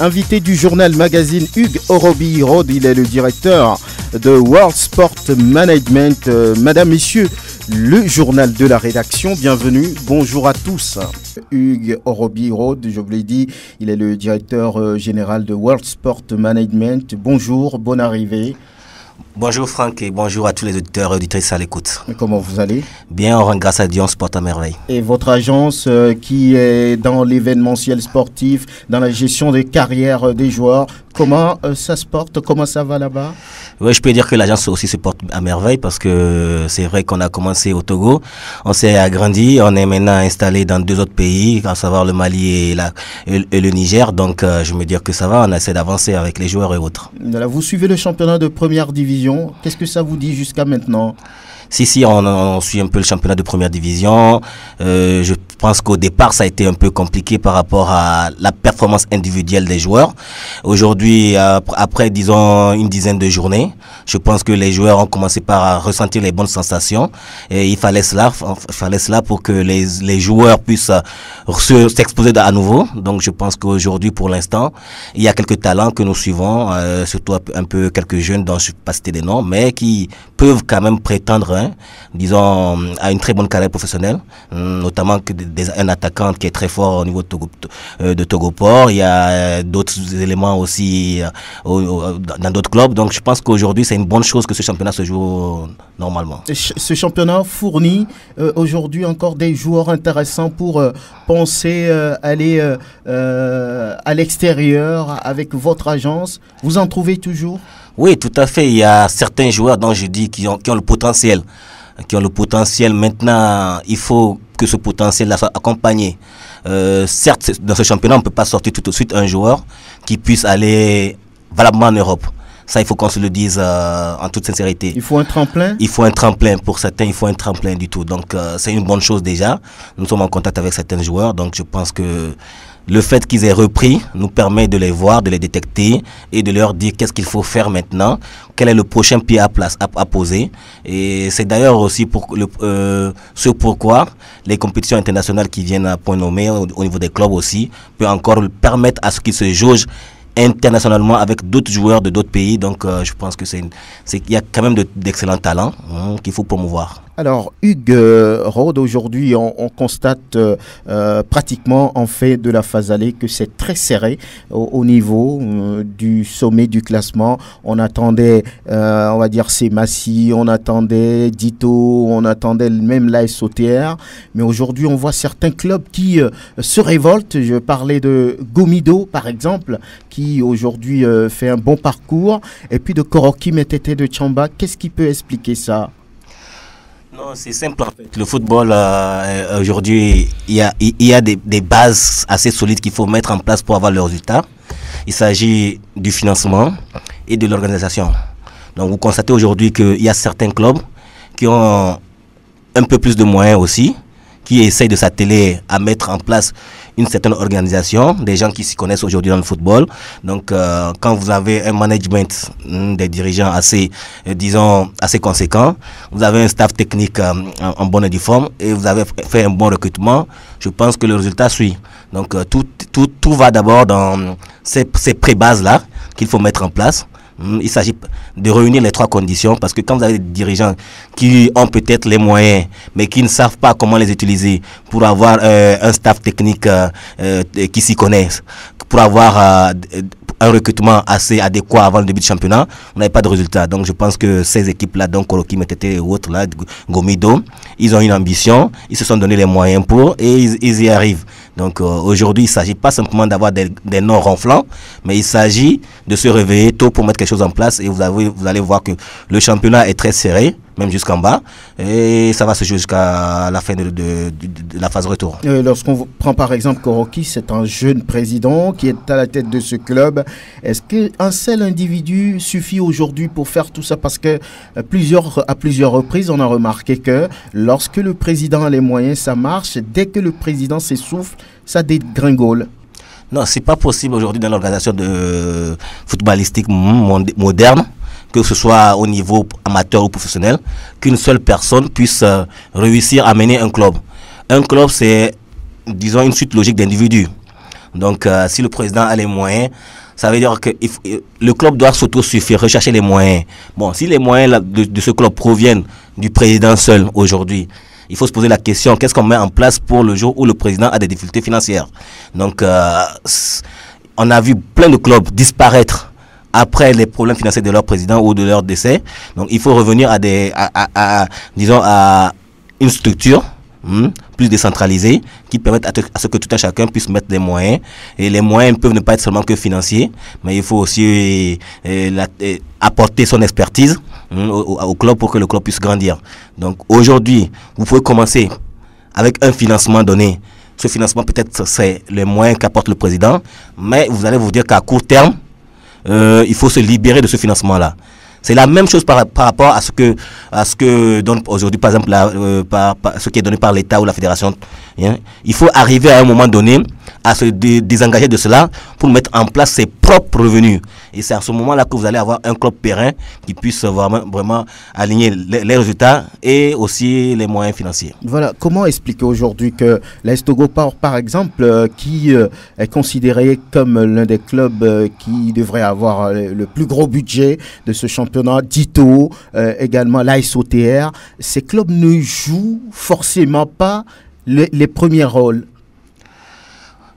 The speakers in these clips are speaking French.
Invité du journal magazine Hugues Orobi Rod, il est le directeur de World Sport Management. Euh, Madame, Messieurs, le journal de la rédaction, bienvenue, bonjour à tous. Hugues Orobi Rod, je vous l'ai dit, il est le directeur euh, général de World Sport Management. Bonjour, bonne arrivée. Bonjour Franck et bonjour à tous les auditeurs et auditrices à l'écoute. Comment vous allez Bien, on rend grâce à Dion Sport à merveille. Et votre agence euh, qui est dans l'événementiel sportif, dans la gestion des carrières euh, des joueurs, Comment euh, ça se porte Comment ça va là-bas Oui, je peux dire que l'agence aussi se porte à merveille parce que c'est vrai qu'on a commencé au Togo, on s'est agrandi, on est maintenant installé dans deux autres pays, à savoir le Mali et, la, et le Niger. Donc, euh, je me dire que ça va, on essaie d'avancer avec les joueurs et autres. vous suivez le championnat de première division. Qu'est-ce que ça vous dit jusqu'à maintenant si, si, on, suit un peu le championnat de première division. Euh, je pense qu'au départ, ça a été un peu compliqué par rapport à la performance individuelle des joueurs. Aujourd'hui, après, disons, une dizaine de journées, je pense que les joueurs ont commencé par ressentir les bonnes sensations. Et il fallait cela, fallait cela pour que les, joueurs puissent euh, s'exposer à nouveau. Donc, je pense qu'aujourd'hui, pour l'instant, il y a quelques talents que nous suivons, euh, surtout un peu quelques jeunes dont je ne vais pas citer des noms, mais qui peuvent quand même prétendre disons, a euh, une très bonne carrière professionnelle, euh, notamment que un attaquant qui est très fort au niveau de, Togo, euh, Port Togoport. Il y a d'autres éléments aussi dans d'autres clubs. Donc je pense qu'aujourd'hui, c'est une bonne chose que ce championnat se joue normalement. Ce championnat fournit aujourd'hui encore des joueurs intéressants pour penser aller à l'extérieur avec votre agence. Vous en trouvez toujours oui, tout à fait. Il y a certains joueurs dont je dis qui ont, le potentiel. Qui ont le potentiel. Maintenant, il faut que ce potentiel soit accompagné. Euh, certes, dans ce championnat, on ne peut pas sortir tout de suite un joueur qui puisse aller valablement en Europe. Ça, il faut qu'on se le dise euh, en toute sincérité. Il faut un tremplin Il faut un tremplin. Pour certains, il faut un tremplin du tout. Donc, euh, c'est une bonne chose déjà. Nous sommes en contact avec certains joueurs. Donc, je pense que le fait qu'ils aient repris nous permet de les voir, de les détecter et de leur dire qu'est-ce qu'il faut faire maintenant, quel est le prochain pied à, place, à, poser. Et c'est d'ailleurs aussi pour euh, ce pourquoi les compétitions internationales qui viennent à point nommé au, niveau des clubs aussi peuvent encore permettre à ce qu'ils se jugent internationalement avec d'autres joueurs de d'autres pays. Donc, euh, je pense que c'est qu'il y a quand même d'excellents talents hein, qu'il faut promouvoir. Alors, Hugues euh, Rode, aujourd'hui, on, constate euh, pratiquement en fait de la phase allée que c'est très serré au, niveau du sommet du classement. On attendait, on va dire, Semassi, on attendait Dito, on attendait même la SOTR. Mais aujourd'hui, on voit certains clubs qui se révoltent. Je parlais de Gomido, par exemple, qui aujourd'hui euh, fait un bon parcours, et puis de Koroki Tété de Chamba. Qu'est-ce qui peut expliquer ça non, c'est simple en fait. Le football, euh, euh, aujourd'hui, il y a, des, des, bases assez solides qu'il faut mettre en place pour avoir le résultat. Il s'agit du financement et de l'organisation. Donc vous constatez aujourd'hui qu'il y a certains clubs qui ont un peu plus de moyens aussi, qui essayent de s'atteler à mettre en place une certaine organisation, des gens qui s'y connaissent aujourd'hui dans le football. Donc, euh, quand vous avez un management hmm, des dirigeants assez, euh, disons, assez conséquent, vous avez un staff technique euh, en, bonne et due forme et vous avez fait un bon recrutement, je pense que le résultat suit. Donc, tout, tout, va d'abord dans ces, ces pré-bases-là qu'il faut mettre en place. Hmm, il s'agit de réunir les trois conditions parce que quand vous avez des dirigeants qui ont peut-être les moyens mais qui ne savent pas comment les utiliser pour avoir euh, un staff technique euh, euh, qui s'y connaisse, pour avoir un recrutement assez adéquat avant le début du championnat, on n'avait pas de résultat. Donc je pense que ces équipes-là, donc Koroki, Metete ou autres, là, Gomido, ils ont une ambition, ils se sont donné les moyens pour et ils, y arrivent. Donc euh, aujourd'hui, il ne s'agit pas simplement d'avoir des, noms ronflants, mais il s'agit de se réveiller tôt pour mettre quelque chose en place et vous, vous allez voir que le championnat est très serré même jusqu'en bas. Et ça va se jouer jusqu'à la fin de, la phase retour. Lorsqu'on prend par exemple Koroki, c'est un jeune président qui est à la tête de ce club. Est-ce qu'un seul individu suffit aujourd'hui pour faire tout ça Parce que euh, plusieurs, à plusieurs reprises, on a remarqué que lorsque le président a les moyens, ça marche. Dès que le président s'essouffle, ça dégringole. Non, c'est pas possible aujourd'hui dans l'organisation de footballistique moderne que ce soit au niveau amateur ou professionnel, qu'une seule personne puisse euh, réussir à mener un club. Un club, c'est, disons, une suite logique d'individus. Donc, euh, si le président a les moyens, ça veut dire que euh, le club doit s'autosuffire, rechercher les moyens. Bon, si les moyens de, ce club proviennent du président seul aujourd'hui, il faut se poser la question, qu'est-ce qu'on met en place pour le jour où le président a des difficultés financières Donc, on a vu plein de clubs disparaître après les problèmes financiers de leur président ou de leur décès. Donc il faut revenir à des, disons, à une structure hmm, plus décentralisée qui permette à, ce que tout un chacun puisse mettre des moyens. Et les moyens peuvent ne pas être seulement que financiers, mais il faut aussi eh, eh, eh, apporter son expertise hmm, au, club pour que le club puisse grandir. Donc aujourd'hui, vous pouvez commencer avec un financement donné. Ce financement peut-être c'est les moyens qu'apporte le président, mais vous allez vous dire qu'à court terme, euh, il faut se libérer de ce financement-là. C'est la même chose par, rapport à ce que, à ce que donne aujourd'hui, par exemple, euh, ce qui est donné par l'État ou la fédération Hein. Il faut arriver à un moment donné à se désengager de cela pour mettre en place ses propres revenus. Et c'est à ce moment-là que vous allez avoir un club pérenne qui puisse vraiment, vraiment aligner les, résultats et aussi les moyens financiers. Voilà, comment expliquer aujourd'hui que l'Estogo par exemple, euh, qui euh, est considéré comme l'un des clubs euh, qui devrait avoir le plus gros budget de ce championnat, Dito, également l'ASOTR, ces clubs ne jouent forcément pas les premiers rôles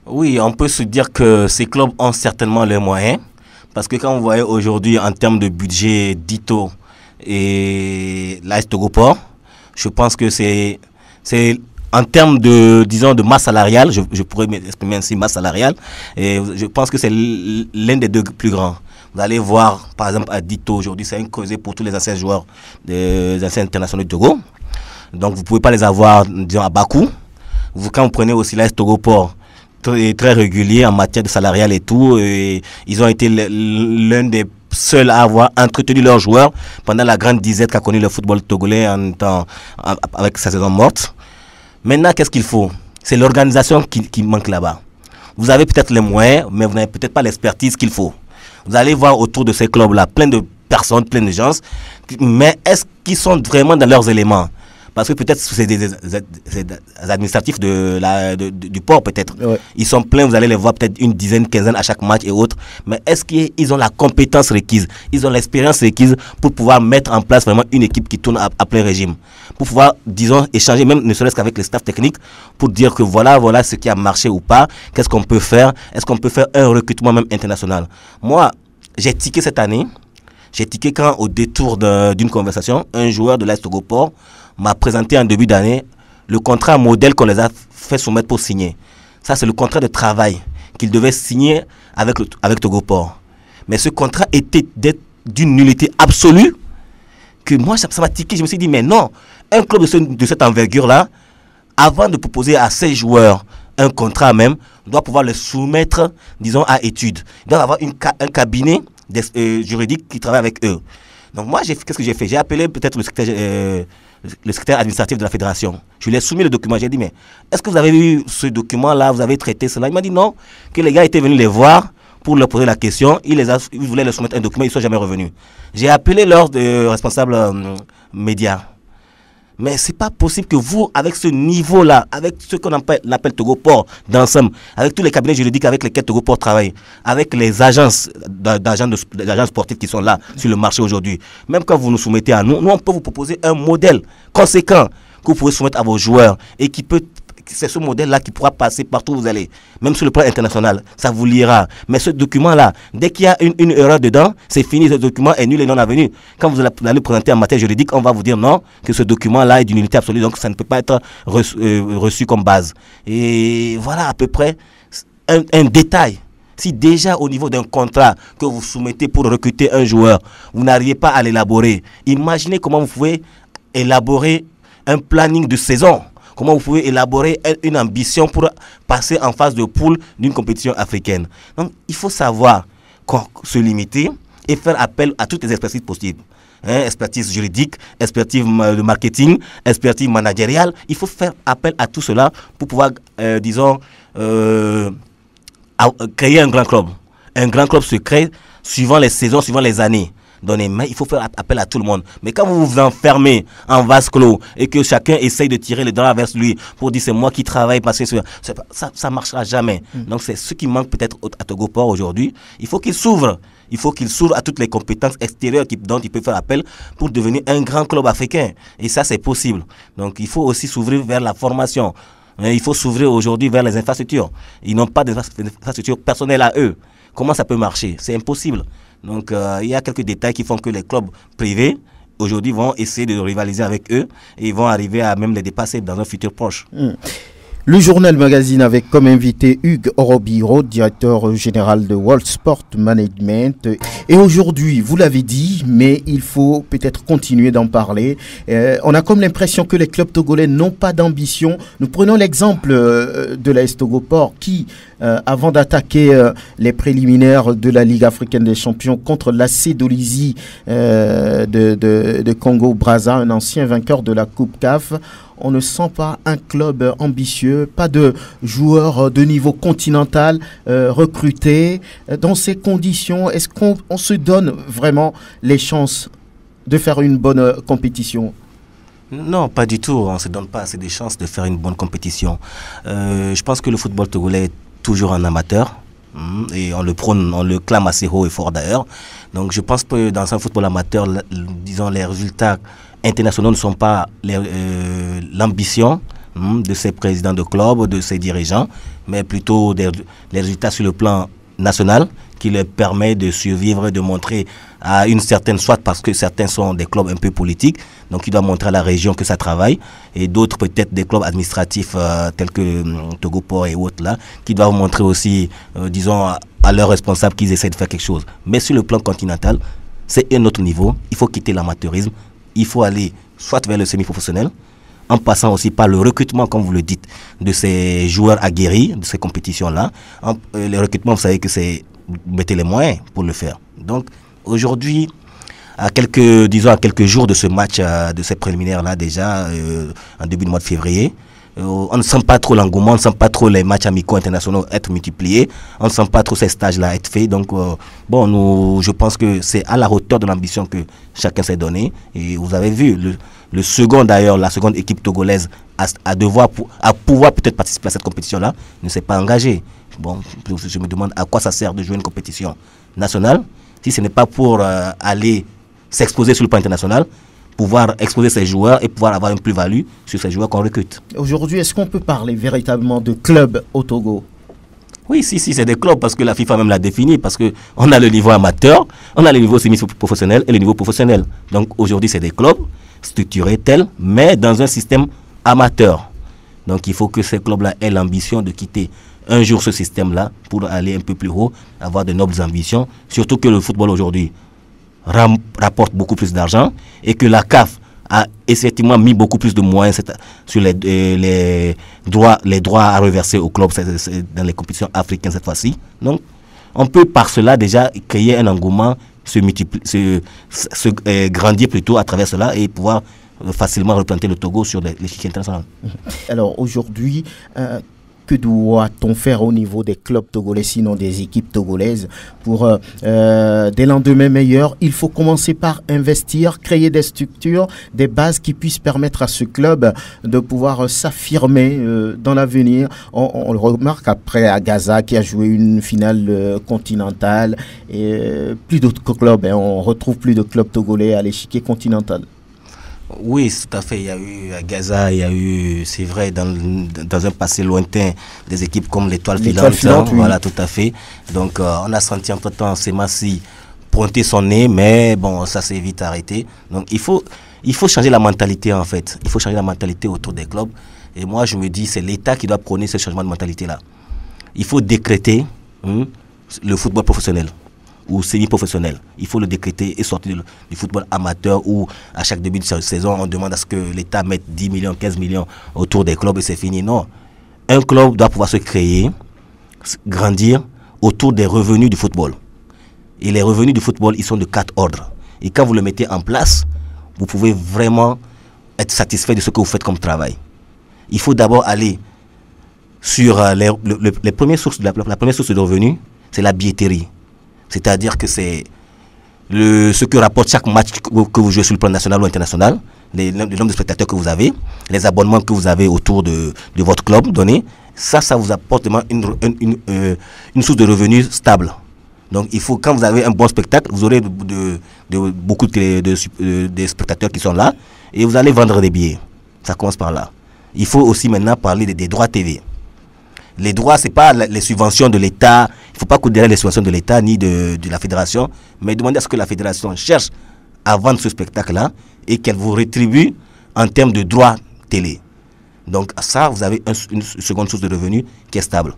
Oui, on peut se dire que ces clubs ont certainement les moyens. Parce que quand vous voyez aujourd'hui en termes de budget d'ITO et l'AS Togoport, je pense que c'est en termes de, disons, de masse salariale, je, pourrais m'exprimer ainsi, masse salariale, et je pense que c'est l'un des deux plus grands. Vous allez voir, par exemple, à Dito aujourd'hui, c'est un causé pour tous les anciens joueurs des anciens internationaux de Togo. Donc, vous ne pouvez pas les avoir, à Bakou. Vous, comprenez aussi la Togo très, régulier en matière de salarial et tout, ils ont été l'un des seuls à avoir entretenu leurs joueurs pendant la grande disette qu'a connu le football togolais en temps, avec sa saison morte. Maintenant, qu'est-ce qu'il faut C'est l'organisation qui, qui manque là-bas. Vous avez peut-être les moyens, mais vous n'avez peut-être pas l'expertise qu'il faut. Vous allez voir autour de ces clubs-là plein de personnes, plein de gens, mais est-ce qu'ils sont vraiment dans leurs éléments parce que peut-être c'est des, administratifs de du port, peut-être. Ils sont pleins, vous allez les voir peut-être une dizaine, quinzaine à chaque match et autres. Mais est-ce qu'ils ont la compétence requise Ils ont l'expérience requise pour pouvoir mettre en place vraiment une équipe qui tourne à, plein régime Pour pouvoir, disons, échanger, même ne serait-ce qu'avec les staff techniques pour dire que voilà, voilà ce qui a marché ou pas, qu'est-ce qu'on peut faire, est-ce qu'on peut faire un recrutement même international Moi, j'ai tiqué cette année. J'ai tiqué quand, au détour d'une conversation, un joueur de l'Est Port m'a présenté en début d'année le contrat modèle qu'on les a fait soumettre pour signer. Ça, c'est le contrat de travail qu'ils devaient signer avec, avec Togoport. Mais ce contrat était d'une nullité absolue que moi, ça m'a tiqué. Je me suis dit, mais non, un club de, cette envergure-là, avant de proposer à ses joueurs un contrat même, doit pouvoir le soumettre, disons, à études. Il doit avoir un cabinet euh, juridique qui travaille avec eux. Donc moi, qu'est-ce que j'ai fait J'ai appelé peut-être euh, le secrétaire, administratif de la fédération. Je lui ai soumis le document. J'ai dit, mais est-ce que vous avez vu ce document-là Vous avez traité cela Il m'a dit non, que les gars étaient venus les voir pour leur poser la question. Ils, voulaient leur soumettre un document, ils ne sont jamais revenus. J'ai appelé leur euh, responsable euh, mais ce n'est pas possible que vous, avec ce niveau-là, avec ce qu'on appelle, appelle Togoport d'ensemble, avec tous les cabinets juridiques avec lesquels Port travaille, avec les agences d'agents qui sont là sur le marché aujourd'hui, même quand vous nous soumettez à nous, nous, on peut vous proposer un modèle conséquent que vous pouvez soumettre à vos joueurs et qui peut c'est ce modèle-là qui pourra passer partout où vous allez, même sur le plan international. Ça vous lira. Mais ce document-là, dès qu'il y a une, erreur dedans, c'est fini. Ce document est nul et non avenu. Quand vous allez présenter en matière juridique, on va vous dire non, que ce document-là est d'une unité absolue, donc ça ne peut pas être reçu, euh, comme base. Et voilà à peu près un détail. Si déjà au niveau d'un contrat que vous soumettez pour recruter un joueur, vous n'arrivez pas à l'élaborer, imaginez comment vous pouvez élaborer un planning de saison. Comment vous pouvez élaborer une ambition pour passer en phase de poule d'une compétition africaine Donc, il faut savoir se limiter et faire appel à toutes les expertises possibles. Hein, expertise juridique, expertise de marketing, expertise managériale. Il faut faire appel à tout cela pour pouvoir, euh, disons, euh, créer un grand club. Un grand club se crée suivant les saisons, suivant les années dans les il faut faire appel à tout le monde. Mais quand vous vous enfermez en vase clos et que chacun essaye de tirer les draps vers lui pour dire c'est moi qui travaille parce que ça ne marchera jamais. Mm. Donc c'est ce qui manque peut-être à Togo Port aujourd'hui. Il faut qu'il s'ouvre il faut qu'il s'ouvre à toutes les compétences extérieures dont il peut faire appel pour devenir un grand club africain. Et ça, c'est possible. Donc, il faut aussi s'ouvrir vers la formation. Hein, il faut s'ouvrir aujourd'hui vers les infrastructures. Ils n'ont pas d'infrastructures personnelles à eux. Comment ça peut marcher C'est impossible. Donc euh, il y a quelques détails qui font que les clubs privés aujourd'hui vont essayer de rivaliser avec eux et vont arriver à même les dépasser dans un futur proche. Hmm. Le journal magazine avec comme invité Hugues Orobiro, directeur général de World Sport Management. Et aujourd'hui, vous l'avez dit, mais il faut peut-être continuer d'en parler. Euh, on a comme l'impression que les clubs togolais n'ont pas d'ambition. Nous prenons l'exemple euh, de la Estogoport qui, euh, avant d'attaquer les préliminaires de la Ligue africaine des champions contre la Sédolisie de, de Congo-Braza, un ancien vainqueur de la Coupe CAF, on ne sent pas un club ambitieux, pas de joueurs de niveau continental euh, recrutés. Dans ces conditions, est-ce qu'on se donne vraiment les chances de faire une bonne euh, compétition non, pas du tout. On ne se donne pas assez de chances de faire une bonne compétition. Euh, je pense que le football togolais est toujours un amateur. Mmh. Et on le prône, on le clame assez haut et fort d'ailleurs. Donc je pense que dans un football amateur, disons les résultats internationaux ne sont pas euh, l'ambition hmm, de ces présidents de clubs, de ces dirigeants, mais plutôt des, résultats sur le plan national qui leur permet de survivre, de montrer à une certaine soit parce que certains sont des clubs un peu politiques, donc ils doivent montrer à la région que ça travaille, et d'autres peut-être des clubs administratifs euh, tels que hmm, Togo Port et autres là, qui doivent montrer aussi, euh, disons, à, leurs responsables qu'ils essaient de faire quelque chose. Mais sur le plan continental, c'est un autre niveau, il faut quitter l'amateurisme, il faut aller soit vers le semi-professionnel, en passant aussi par le recrutement, comme vous le dites, de ces joueurs aguerris, de ces compétitions-là. Euh, le recrutement, vous savez que c'est mettez les moyens pour le faire. Donc aujourd'hui, à quelques, à quelques jours de ce match, euh, de ces préliminaires-là déjà, euh, en début de mois de février, euh, on ne sent pas trop l'engouement, on ne sent pas trop les matchs amicaux internationaux être multipliés, on ne sent pas trop ces stages-là être faits. Donc, euh, bon, je pense que c'est à la hauteur de l'ambition que chacun s'est donné. Et vous avez vu, le, second d'ailleurs, la seconde équipe togolaise à, devoir, à pouvoir peut-être participer à cette compétition-là, ne s'est pas engagée. Bon, je me demande à quoi ça sert de jouer une compétition nationale si ce n'est pas pour euh, aller s'exposer sur le plan international pouvoir exposer ses joueurs et pouvoir avoir une plus-value sur ces joueurs qu'on recrute. Aujourd'hui, est-ce qu'on peut parler véritablement de clubs au Togo oui, si, si, c'est des clubs parce que la FIFA même l'a défini, parce qu'on a le niveau amateur, on a le niveau semi-professionnel et le niveau professionnel. Donc aujourd'hui, c'est des clubs structurés tels, mais dans un système amateur. Donc il faut que ces clubs-là aient l'ambition de quitter un jour ce système-là pour aller un peu plus haut, avoir de nobles ambitions, surtout que le football aujourd'hui, rapporte beaucoup plus d'argent et que la CAF a effectivement mis beaucoup plus de moyens sur euh, les, droits, les droits à reverser au club dans les compétitions africaines cette fois-ci. Donc, on peut par cela déjà créer un engouement, se, se, se euh, grandir plutôt à travers cela et pouvoir euh, facilement replanter le Togo sur les internationaux. Alors aujourd'hui, doit-on faire au niveau des clubs togolais, sinon des équipes togolaises, pour euh, euh, des lendemains meilleurs Il faut commencer par investir, créer des structures, des bases qui puissent permettre à ce club de pouvoir euh, s'affirmer dans l'avenir. On, le remarque après à Gaza qui a joué une finale continentale et plus d'autres clubs. on hein. on retrouve plus de clubs togolais à l'échiquier continental. Oui, tout à fait. Il y a eu à Gaza, il y a eu, c'est vrai, dans, dans, un passé lointain, des équipes comme l'étoile filante. Voilà, tout à fait. Donc, euh, on a senti entre-temps ces masses pointer son nez, mais bon, ça s'est vite arrêté. Donc, il faut, il faut changer la mentalité, en fait. Il faut changer la mentalité autour des clubs. Et moi, je me dis, c'est l'État qui doit prôner ce changement de mentalité-là. Il faut décréter hein, le football professionnel ou semi-professionnel. Il faut le décréter et sortir du football amateur où à chaque début de saison, on demande à ce que l'État mette 10 millions, 15 millions autour des clubs et c'est fini. Non. Un club doit pouvoir se créer, grandir autour des revenus du football. Et les revenus du football, ils sont de quatre ordres. Et quand vous le mettez en place, vous pouvez vraiment être satisfait de ce que vous faites comme travail. Il faut d'abord aller sur euh, les, premières sources de la, la première source de revenus, c'est la billetterie. C'est-à-dire que c'est ce que rapporte chaque match que vous jouez sur le plan national ou international, le nombre de spectateurs que vous avez, les abonnements que vous avez autour de, votre club donné, ça, ça vous apporte une, euh, une, source de revenus stable. Donc, il faut, quand vous avez un bon spectacle, vous aurez de, beaucoup de, spectateurs qui sont là et vous allez vendre des billets. Ça commence par là. Il faut aussi maintenant parler des droits TV. Les droits, ce n'est pas les subventions de l'État. Il ne faut pas considérer les subventions de l'État ni de, la fédération, mais demander à ce que la fédération cherche à vendre ce spectacle-là et qu'elle vous rétribue en termes de droits télé. Donc, ça, vous avez une seconde source de revenus qui est stable.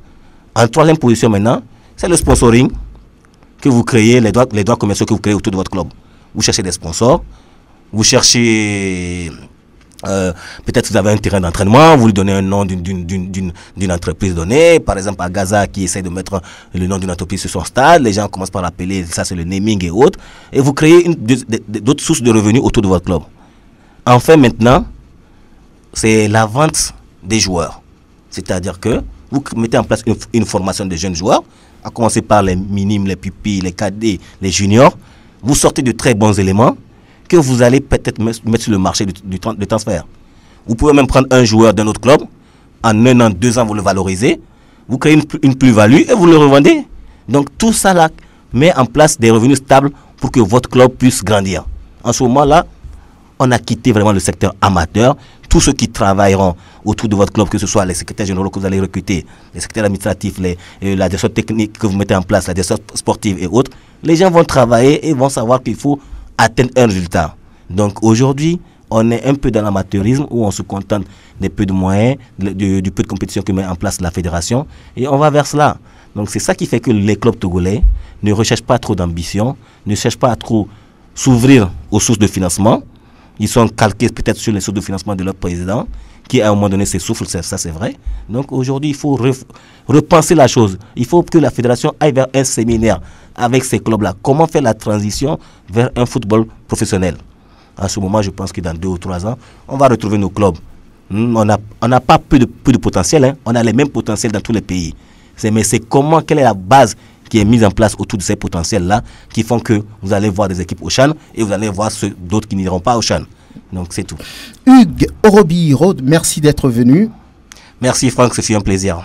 En troisième position maintenant, c'est le sponsoring que vous créez, les droits, les droits commerciaux que vous créez autour de votre club. Vous cherchez des sponsors, vous cherchez euh, peut-être que vous avez un terrain d'entraînement, vous lui donnez un nom d'une entreprise donnée, par exemple à Gaza qui essaie de mettre le nom d'une entreprise sur son stade, les gens commencent par l'appeler, ça c'est le naming et autres, et vous créez d'autres sources de revenus autour de votre club. Enfin maintenant, c'est la vente des joueurs. C'est-à-dire que vous mettez en place une, formation de jeunes joueurs, à commencer par les minimes, les pupilles, les cadets, les juniors, vous sortez de très bons éléments, que vous allez peut-être mettre sur le marché du, transfert. Vous pouvez même prendre un joueur d'un autre club, en un an, deux ans, vous le valorisez, vous créez une, plus-value et vous le revendez. Donc tout ça là met en place des revenus stables pour que votre club puisse grandir. En ce moment-là, on a quitté vraiment le secteur amateur. Tous ceux qui travailleront autour de votre club, que ce soit les secrétaires généraux que vous allez recruter, les secrétaires administratifs, les, euh, la technique que vous mettez en place, la direction sportive et autres, les gens vont travailler et vont savoir qu'il faut atteindre un résultat. Donc aujourd'hui, on est un peu dans l'amateurisme où on se contente des peu de moyens, du, peu de compétition que met en place la fédération, et on va vers cela. Donc c'est ça qui fait que les clubs togolais ne recherchent pas trop d'ambition, ne cherchent pas à trop s'ouvrir aux sources de financement. Ils sont calqués peut-être sur les sources de financement de leur président, qui à un moment donné s'essouffle, ça c'est vrai. Donc aujourd'hui, il faut repenser la chose. Il faut que la fédération aille vers un séminaire avec ces clubs-là. Comment faire la transition vers un football professionnel À ce moment, je pense que dans deux ou trois ans, on va retrouver nos clubs. Hmm, on n'a on pas peu de, potentiel, hein. on a les mêmes potentiels dans tous les pays. Mais c'est comment, quelle est la base qui est mise en place autour de ces potentiels-là qui font que vous allez voir des équipes au Chan et vous allez voir d'autres qui n'iront pas au Chan. Donc c'est tout. Hugues Orobi rode merci d'être venu. Merci Franck, ce fut un plaisir.